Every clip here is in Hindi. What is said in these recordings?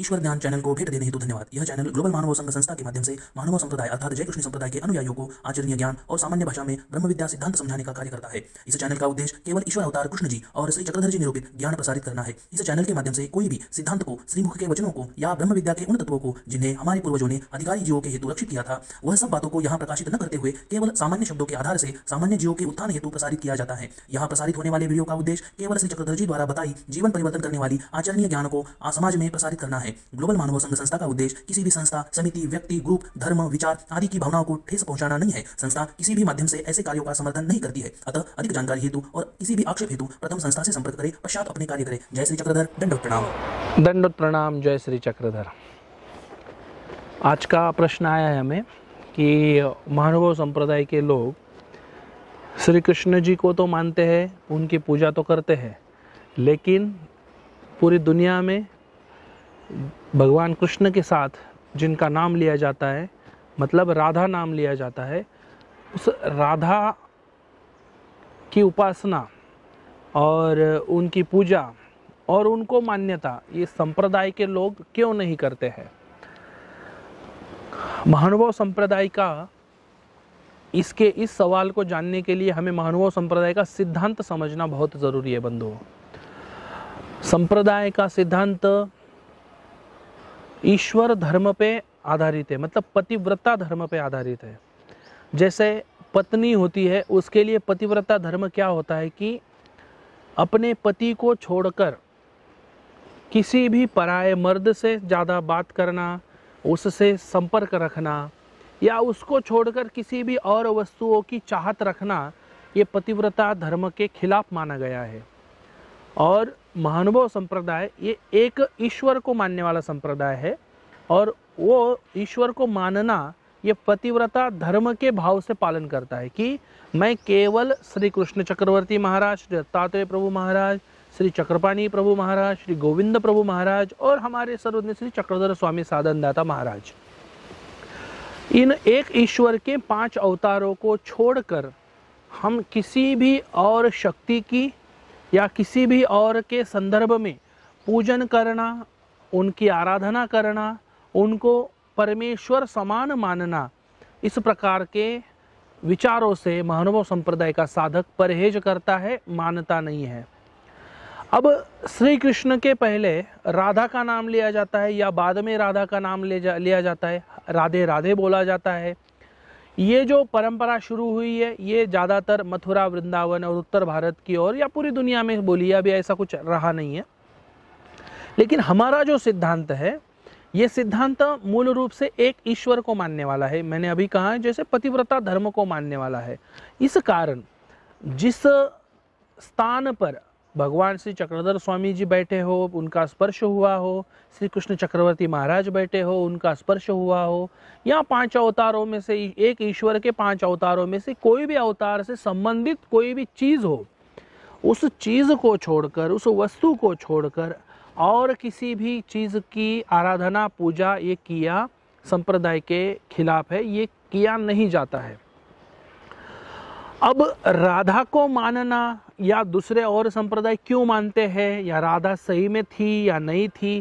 ईश्वर ज्ञान चैनल को भेंट देने हेतु धन्यवाद यह चैनल ग्लोबल मानव संघ संस्था के माध्यम से मानव संप्रदाय अर्थात जय कृष्ण संप्रदाय के अनुयायियों को आचरणीय ज्ञान और सामान्य भाषा में ब्रह्म विद्या सिद्धांत समझाने का कार्य करता है इस चैनल का उद्देश्य केवल ईश्वर अवतार कृष्ण जी और श्री चक्रधर जी निरूपित ज्ञान प्रसारित करना है इस चैनल के माध्यम से कोई भी सिद्धांत को श्रीमुख के वचनों को या ब्रह्म विद्या के उन तत्वों को जिन्हें हमारे पूर्वजों ने अधिकारी जीवों के हेतु रक्षित किया था वह सब बातों को यहाँ प्रकाशित न करते हुए केवल सामान्य शब्दों के आधार से सामान्य जीवों के उत्थान हेतु प्रसारित किया जाता है यहाँ प्रसारित होने वाले वीडियो का उद्देश्य केवल श्री चक्रधर जी द्वारा बताई जीवन परिवर्तन करने वाली आचरणीय ज्ञान को समाज में प्रसारित करना है ग्लोबल मानव संघ संस्था का उद्देश्य किसी भी संस्था समिति व्यक्ति ग्रुप धर्म विचार आदि की भावनाओं को ठेस पहुंचाना नहीं है संस्था किसी भी माध्यम से ऐसे कार्यों का समर्थन नहीं करती है अतः अधिक जानकारी हेतु और किसी भी आक्षेप हेतु प्रथम संस्था से संपर्क करें पश्चात अपने कार्य करें जय श्री चक्रधर दंड प्रणाम दंड प्रणाम जय श्री चक्रधर आज का प्रश्न आया है हमें कि महानुभाव संप्रदाय के लोग श्री कृष्ण जी को तो मानते हैं उनकी पूजा तो करते हैं लेकिन पूरी दुनिया में भगवान कृष्ण के साथ जिनका नाम लिया जाता है मतलब राधा नाम लिया जाता है उस राधा की उपासना और उनकी पूजा और उनको मान्यता ये संप्रदाय के लोग क्यों नहीं करते हैं महानुभाव संप्रदाय का इसके इस सवाल को जानने के लिए हमें महानुभाव संप्रदाय का सिद्धांत समझना बहुत ज़रूरी है बंधुओं संप्रदाय का सिद्धांत ईश्वर धर्म पे आधारित है मतलब पतिव्रता धर्म पे आधारित है जैसे पत्नी होती है उसके लिए पतिव्रता धर्म क्या होता है कि अपने पति को छोड़कर किसी भी पराय मर्द से ज़्यादा बात करना उससे संपर्क रखना या उसको छोड़कर किसी भी और वस्तुओं की चाहत रखना ये पतिव्रता धर्म के खिलाफ माना गया है और महानुभव संप्रदाय ये एक ईश्वर को मानने वाला संप्रदाय है और वो ईश्वर को मानना ये पतिव्रता धर्म के भाव से पालन करता है कि मैं केवल श्री कृष्ण चक्रवर्ती महाराज श्री दत्तात्रेय प्रभु महाराज श्री चक्रपाणी प्रभु महाराज श्री गोविंद प्रभु महाराज और हमारे सर्वज्ञ श्री चक्रधर स्वामी साधन दाता महाराज इन एक ईश्वर के पांच अवतारों को छोड़कर हम किसी भी और शक्ति की या किसी भी और के संदर्भ में पूजन करना उनकी आराधना करना उनको परमेश्वर समान मानना इस प्रकार के विचारों से महानुभव संप्रदाय का साधक परहेज करता है मानता नहीं है अब श्री कृष्ण के पहले राधा का नाम लिया जाता है या बाद में राधा का नाम ले जा लिया जाता है राधे राधे बोला जाता है ये जो परंपरा शुरू हुई है ये ज़्यादातर मथुरा वृंदावन और उत्तर भारत की ओर या पूरी दुनिया में बोली अभी ऐसा कुछ रहा नहीं है लेकिन हमारा जो सिद्धांत है ये सिद्धांत मूल रूप से एक ईश्वर को मानने वाला है मैंने अभी कहा है जैसे पतिव्रता धर्म को मानने वाला है इस कारण जिस स्थान पर भगवान श्री चक्रधर स्वामी जी बैठे हो उनका स्पर्श हुआ हो श्री कृष्ण चक्रवर्ती महाराज बैठे हो उनका स्पर्श हुआ हो या पांच अवतारों में से एक ईश्वर के पांच अवतारों में से कोई भी अवतार से संबंधित कोई भी चीज़ हो उस चीज़ को छोड़कर उस वस्तु को छोड़कर और किसी भी चीज़ की आराधना पूजा ये किया संप्रदाय के खिलाफ है ये किया नहीं जाता है अब राधा को मानना या दूसरे और संप्रदाय क्यों मानते हैं या राधा सही में थी या नहीं थी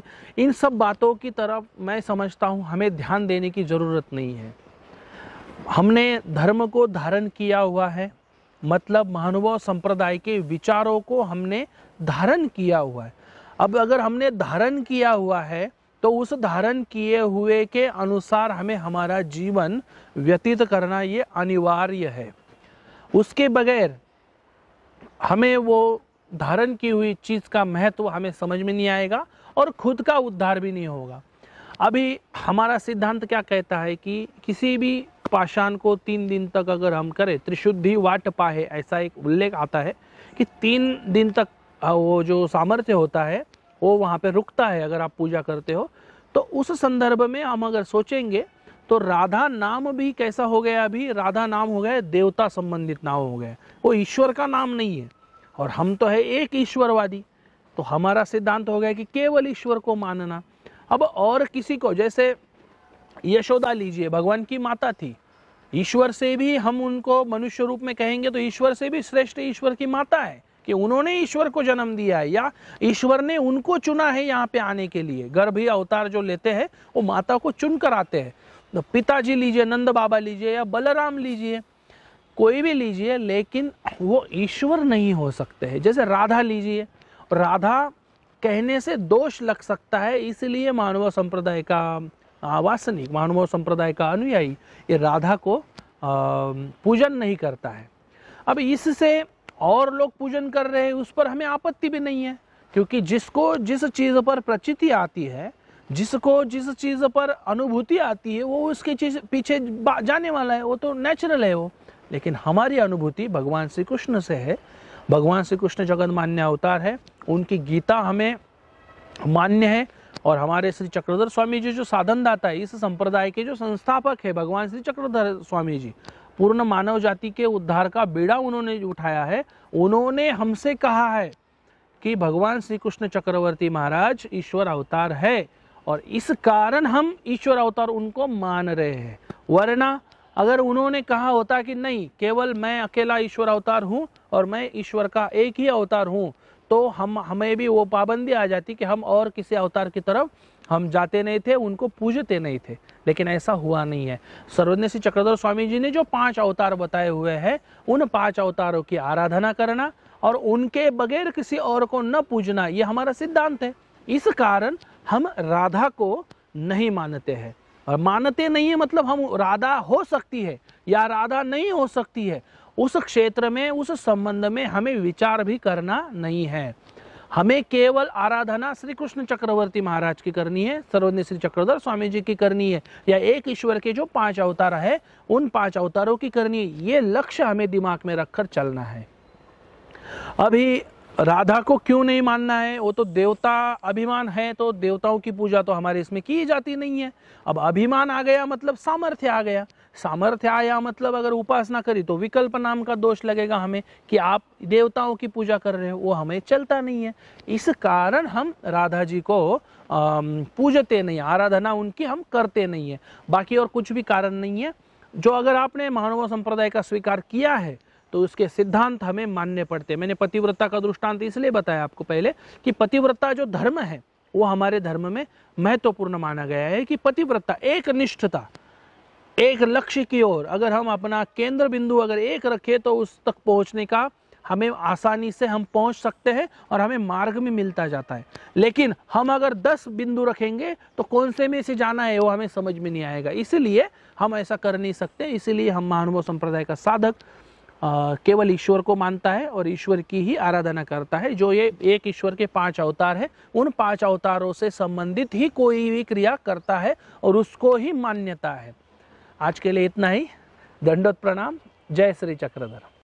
इन सब बातों की तरफ मैं समझता हूँ हमें ध्यान देने की ज़रूरत नहीं है हमने धर्म को धारण किया हुआ है मतलब महानुभाव संप्रदाय के विचारों को हमने धारण किया हुआ है अब अगर हमने धारण किया हुआ है तो उस धारण किए हुए के अनुसार हमें हमारा जीवन व्यतीत करना ये अनिवार्य है उसके बगैर हमें वो धारण की हुई चीज़ का महत्व हमें समझ में नहीं आएगा और खुद का उद्धार भी नहीं होगा अभी हमारा सिद्धांत क्या कहता है कि किसी भी पाषाण को तीन दिन तक अगर हम करें त्रिशुद्धि वाट पाहे ऐसा एक उल्लेख आता है कि तीन दिन तक वो जो सामर्थ्य होता है वो वहाँ पे रुकता है अगर आप पूजा करते हो तो उस संदर्भ में हम अगर सोचेंगे तो राधा नाम भी कैसा हो गया अभी राधा नाम हो गया देवता संबंधित नाम हो गया वो ईश्वर का नाम नहीं है और हम तो है एक ईश्वरवादी तो हमारा सिद्धांत हो गया कि केवल ईश्वर को मानना अब और किसी को जैसे यशोदा लीजिए भगवान की माता थी ईश्वर से भी हम उनको मनुष्य रूप में कहेंगे तो ईश्वर से भी श्रेष्ठ ईश्वर की माता है कि उन्होंने ईश्वर को जन्म दिया है या ईश्वर ने उनको चुना है यहाँ पे आने के लिए गर्भ या अवतार जो लेते हैं वो माता को चुन कर आते हैं तो पिताजी लीजिए नंद बाबा लीजिए या बलराम लीजिए कोई भी लीजिए लेकिन वो ईश्वर नहीं हो सकते हैं जैसे राधा लीजिए राधा कहने से दोष लग सकता है इसलिए मानव संप्रदाय का आवासनिक मानव संप्रदाय का अनुयायी ये राधा को पूजन नहीं करता है अब इससे और लोग पूजन कर रहे हैं उस पर हमें आपत्ति भी नहीं है क्योंकि जिसको जिस चीज़ पर प्रचिति आती है जिसको जिस चीज़ पर अनुभूति आती है वो उसके चीज पीछे जाने वाला है वो तो नेचुरल है वो लेकिन हमारी अनुभूति भगवान श्री कृष्ण से है भगवान श्री कृष्ण जगत मान्य अवतार है उनकी गीता हमें मान्य है और हमारे श्री चक्रधर स्वामी जी जो साधन दाता है इस संप्रदाय के जो संस्थापक है भगवान श्री चक्रधर स्वामी जी पूर्ण मानव जाति के उद्धार का बेड़ा उन्होंने उठाया है उन्होंने हमसे कहा है कि भगवान श्री कृष्ण चक्रवर्ती महाराज ईश्वर अवतार है और इस कारण हम ईश्वर अवतार उनको मान रहे हैं वरना अगर उन्होंने कहा होता कि नहीं केवल मैं अकेला ईश्वर अवतार हूँ और मैं ईश्वर का एक ही अवतार हूँ तो हम हमें भी वो पाबंदी आ जाती कि हम और किसी अवतार की तरफ हम जाते नहीं थे उनको पूजते नहीं थे लेकिन ऐसा हुआ नहीं है सर्वज्ञ श्री चक्रधर स्वामी जी ने जो पांच अवतार बताए हुए हैं उन पांच अवतारों की आराधना करना और उनके बगैर किसी और को न पूजना ये हमारा सिद्धांत है इस कारण हम राधा को नहीं मानते हैं और मानते नहीं है मतलब हम राधा हो सकती है या राधा नहीं हो सकती है उस क्षेत्र में उस संबंध में हमें विचार भी करना नहीं है हमें केवल आराधना श्री कृष्ण चक्रवर्ती महाराज की करनी है सर्वज्ञ श्री चक्रधर स्वामी जी की करनी है या एक ईश्वर के जो पांच अवतार है उन पांच अवतारों की करनी है ये लक्ष्य हमें दिमाग में रखकर चलना है अभी राधा को क्यों नहीं मानना है वो तो देवता अभिमान है तो देवताओं की पूजा तो हमारे इसमें की जाती नहीं है अब अभिमान आ गया मतलब सामर्थ्य आ गया सामर्थ्य आया मतलब अगर उपासना करी तो विकल्प नाम का दोष लगेगा हमें कि आप देवताओं की पूजा कर रहे हो वो हमें चलता नहीं है इस कारण हम राधा जी को पूजते नहीं आराधना उनकी हम करते नहीं है बाकी और कुछ भी कारण नहीं है जो अगर आपने मानव संप्रदाय का स्वीकार किया है तो उसके सिद्धांत हमें मानने पड़ते हैं मैंने पतिव्रता का दृष्टांत इसलिए बताया आपको पहले कि पतिव्रता जो धर्म है वो हमारे धर्म में महत्वपूर्ण माना गया है कि पतिव्रता एक निष्ठता एक लक्ष्य की ओर अगर हम अपना केंद्र बिंदु अगर एक रखें तो उस तक पहुंचने का हमें आसानी से हम पहुंच सकते हैं और हमें मार्ग में मिलता जाता है लेकिन हम अगर 10 बिंदु रखेंगे तो कौन से में से जाना है वो हमें समझ में नहीं आएगा इसलिए हम ऐसा कर नहीं सकते इसलिए हम महानुभव संप्रदाय का साधक केवल ईश्वर को मानता है और ईश्वर की ही आराधना करता है जो ये एक ईश्वर के पांच अवतार है उन पांच अवतारों से संबंधित ही कोई भी क्रिया करता है और उसको ही मान्यता है आज के लिए इतना ही दंडोत प्रणाम जय श्री चक्रधर